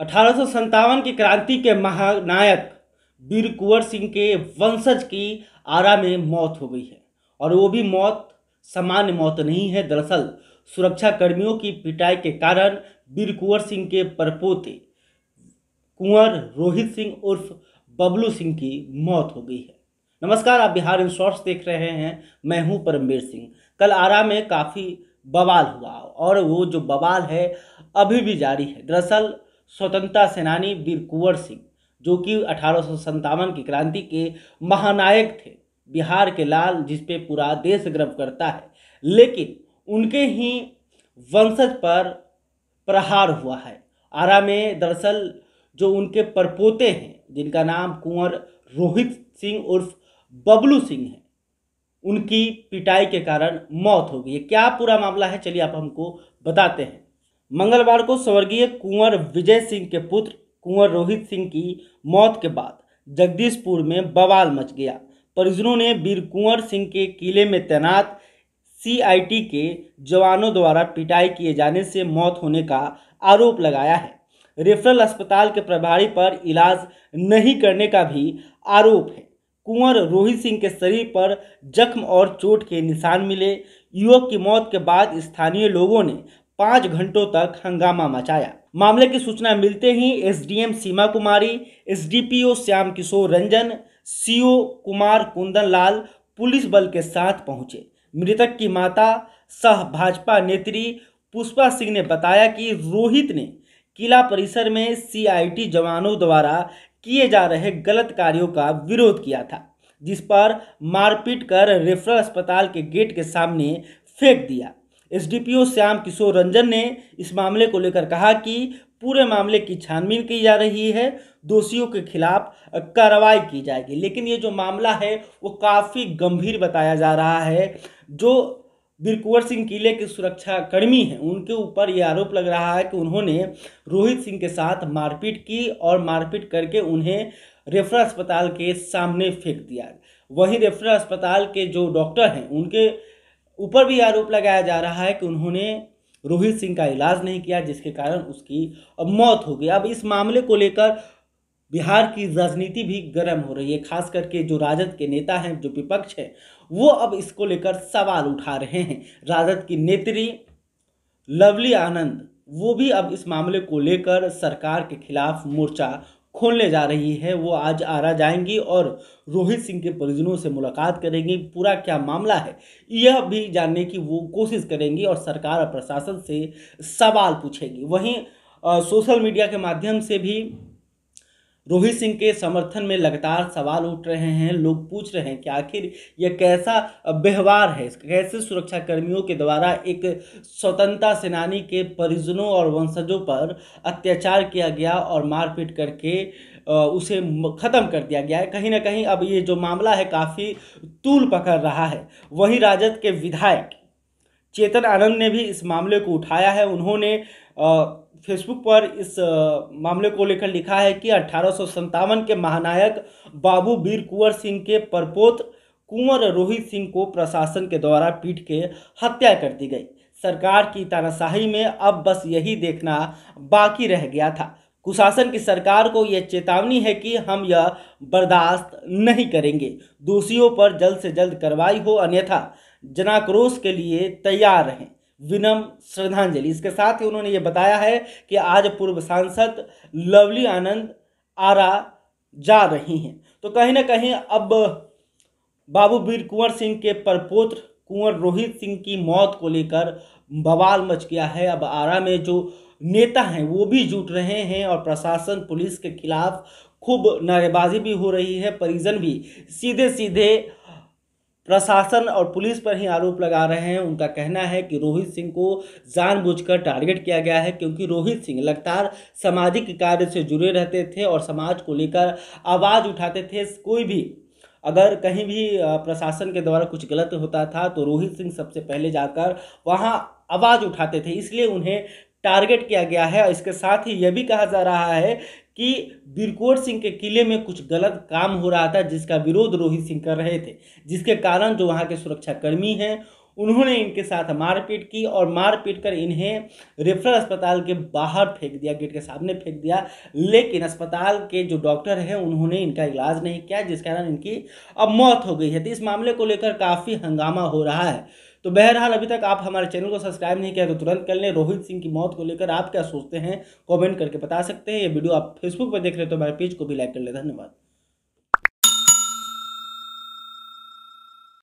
अठारह की क्रांति के महानायक वीर कुंवर सिंह के वंशज की आरा में मौत हो गई है और वो भी मौत सामान्य मौत नहीं है दरअसल सुरक्षा कर्मियों की पिटाई के कारण वीर कुंवर सिंह के परपोते कुंवर रोहित सिंह उर्फ बबलू सिंह की मौत हो गई है नमस्कार आप बिहार इन शॉर्ट्स देख रहे हैं मैं हूं परमवीर सिंह कल आरा में काफ़ी बवाल हुआ और वो जो बवाल है अभी भी जारी है दरअसल स्वतंत्रता सेनानी वीर कुंवर सिंह जो कि अठारह की क्रांति के महानायक थे बिहार के लाल जिसपे पूरा देश गर्व करता है लेकिन उनके ही वंशज पर प्रहार हुआ है आरा में दरअसल जो उनके परपोते हैं जिनका नाम कुंवर रोहित सिंह उर्फ बबलू सिंह है उनकी पिटाई के कारण मौत हो गई क्या पूरा मामला है चलिए आप हमको बताते हैं मंगलवार को स्वर्गीय कुंवर विजय सिंह के पुत्र कुंवर रोहित सिंह की मौत के बाद जगदीशपुर में बवाल मच गया परिजनों ने वीर कुंवर सिंह के किले में तैनात सीआईटी के जवानों द्वारा पिटाई किए जाने से मौत होने का आरोप लगाया है रेफरल अस्पताल के प्रभारी पर इलाज नहीं करने का भी आरोप है कुंवर रोहित सिंह के शरीर पर जख्म और चोट के निशान मिले युवक की मौत के बाद स्थानीय लोगों ने पांच घंटों तक हंगामा मचाया मामले की सूचना मिलते ही SDM Seema Kumari SDPO Shyam Kishore Ranjan CO Kumar Kundan Lal police बल के साथ पहुंचे मृतक की माता सह भाजपा नेत्री पुष्पा सिंह ने बताया कि रोहित ने किला परिसर में सीआईटी जवानों द्वारा किए जा रहे गलत कार्यों का विरोध किया था जिस पर मारपीट कर रेफरल अस्पताल के गेट के सामने फेंक दिया एसडीपीओ श्याम किशोर रंजन ने इस मामले को लेकर कहा कि पूरे मामले की छानबीन की जा रही है दोषियों के खिलाफ कार्रवाई की जाएगी लेकिन ये जो मामला है वो काफ़ी गंभीर बताया जा रहा है जो बीरकुंवर सिंह किले के सुरक्षाकर्मी हैं उनके ऊपर ये आरोप लग रहा है कि उन्होंने रोहित सिंह के साथ मारपीट की और मारपीट करके उन्हें रेफर अस्पताल के सामने फेंक दिया वहीं रेफर अस्पताल के जो डॉक्टर हैं उनके ऊपर भी आरोप लगाया जा रहा है कि उन्होंने रोहित सिंह का इलाज नहीं किया जिसके कारण उसकी अब मौत हो गई अब इस मामले को लेकर बिहार की राजनीति भी गर्म हो रही है खास करके जो राजद के नेता हैं जो विपक्ष हैं वो अब इसको लेकर सवाल उठा रहे हैं राजद की नेत्री लवली आनंद वो भी अब इस मामले को लेकर सरकार के खिलाफ मोर्चा खोलने जा रही है वो आज आरा जाएंगी और रोहित सिंह के परिजनों से मुलाकात करेंगी पूरा क्या मामला है यह भी जानने की वो कोशिश करेंगी और सरकार और प्रशासन से सवाल पूछेगी वहीं सोशल मीडिया के माध्यम से भी रोहित सिंह के समर्थन में लगातार सवाल उठ रहे हैं लोग पूछ रहे हैं कि आखिर यह कैसा व्यवहार है कैसे सुरक्षाकर्मियों के द्वारा एक स्वतंत्रता सेनानी के परिजनों और वंशजों पर अत्याचार किया गया और मारपीट करके उसे ख़त्म कर दिया गया है कहीं ना कहीं अब ये जो मामला है काफ़ी तूल पकड़ रहा है वहीं राजद के विधायक चेतन आनंद ने भी इस मामले को उठाया है उन्होंने आ, फेसबुक पर इस मामले को लेकर लिखा है कि अठारह के महानायक बाबू वीर कुंवर सिंह के परपोत कुंवर रोहित सिंह को प्रशासन के द्वारा पीट के हत्या कर दी गई सरकार की तानाशाही में अब बस यही देखना बाकी रह गया था कुशासन की सरकार को यह चेतावनी है कि हम यह बर्दाश्त नहीं करेंगे दोषियों पर जल्द से जल्द कार्रवाई हो अन्यथा जनाक्रोश के लिए तैयार रहें विनम श्रद्धांजलि इसके साथ ही उन्होंने ये बताया है कि आज पूर्व सांसद लवली आनंद आरा जा रही हैं तो कहीं ना कहीं अब बाबू वीर कुंवर सिंह के परपोत्र कुंवर रोहित सिंह की मौत को लेकर बवाल मच गया है अब आरा में जो नेता हैं वो भी जुट रहे हैं और प्रशासन पुलिस के खिलाफ खूब नारेबाजी भी हो रही है परिजन भी सीधे सीधे प्रशासन और पुलिस पर ही आरोप लगा रहे हैं उनका कहना है कि रोहित सिंह को जानबूझकर टारगेट किया गया है क्योंकि रोहित सिंह लगातार सामाजिक कार्य से जुड़े रहते थे और समाज को लेकर आवाज़ उठाते थे कोई भी अगर कहीं भी प्रशासन के द्वारा कुछ गलत होता था तो रोहित सिंह सबसे पहले जाकर वहाँ आवाज़ उठाते थे इसलिए उन्हें टारगेट किया गया है और इसके साथ ही यह भी कहा जा रहा है कि बीरकोट सिंह के किले में कुछ गलत काम हो रहा था जिसका विरोध रोहित सिंह कर रहे थे जिसके कारण जो वहाँ के सुरक्षाकर्मी हैं उन्होंने इनके साथ मारपीट की और मारपीट कर इन्हें रेफरल अस्पताल के बाहर फेंक दिया गेट के सामने फेंक दिया लेकिन अस्पताल के जो डॉक्टर हैं उन्होंने इनका इलाज नहीं किया जिस कारण इनकी अब मौत हो गई है तो इस मामले को लेकर काफ़ी हंगामा हो रहा है तो बहरहाल अभी तक आप हमारे चैनल को सब्सक्राइब नहीं किया तो तुरंत कर लें रोहित सिंह की मौत को लेकर आप क्या सोचते हैं कॉमेंट करके बता सकते हैं ये वीडियो आप फेसबुक पर देख रहे हो तो हमारे पेज को भी लाइक कर ले धन्यवाद